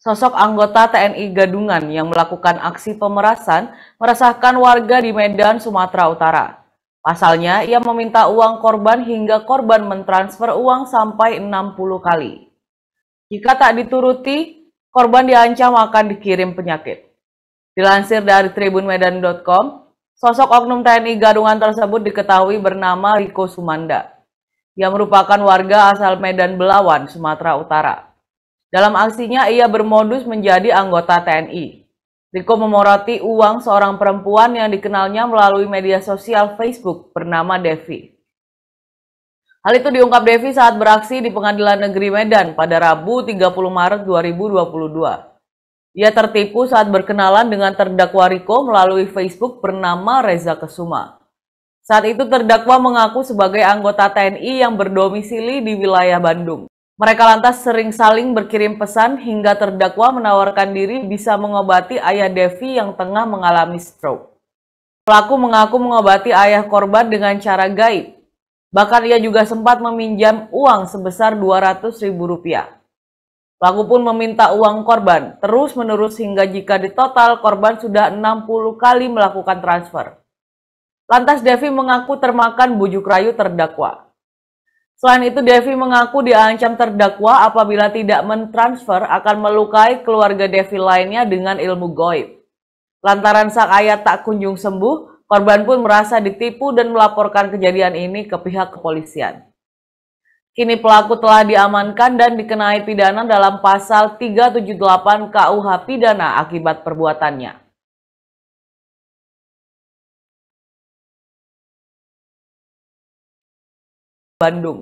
Sosok anggota TNI Gadungan yang melakukan aksi pemerasan meresahkan warga di Medan, Sumatera Utara. Pasalnya, ia meminta uang korban hingga korban mentransfer uang sampai 60 kali. Jika tak dituruti, korban diancam akan dikirim penyakit. Dilansir dari tribunmedan.com, sosok oknum TNI Gadungan tersebut diketahui bernama Riko Sumanda. Ia merupakan warga asal Medan Belawan, Sumatera Utara. Dalam aksinya, ia bermodus menjadi anggota TNI. Riko memoroti uang seorang perempuan yang dikenalnya melalui media sosial Facebook bernama Devi. Hal itu diungkap Devi saat beraksi di Pengadilan Negeri Medan pada Rabu 30 Maret 2022. Ia tertipu saat berkenalan dengan terdakwa Riko melalui Facebook bernama Reza Kesuma. Saat itu terdakwa mengaku sebagai anggota TNI yang berdomisili di wilayah Bandung. Mereka lantas sering saling berkirim pesan hingga terdakwa menawarkan diri bisa mengobati ayah Devi yang tengah mengalami stroke. Pelaku mengaku mengobati ayah korban dengan cara gaib. Bahkan ia juga sempat meminjam uang sebesar Rp200.000. Pelaku pun meminta uang korban terus-menerus hingga jika di total korban sudah 60 kali melakukan transfer. Lantas Devi mengaku termakan bujuk rayu terdakwa. Selain itu, Devi mengaku diancam terdakwa apabila tidak mentransfer akan melukai keluarga Devi lainnya dengan ilmu goib. Lantaran sang ayah tak kunjung sembuh, korban pun merasa ditipu dan melaporkan kejadian ini ke pihak kepolisian. Kini pelaku telah diamankan dan dikenai pidana dalam pasal 378 KUH pidana akibat perbuatannya. Bandung.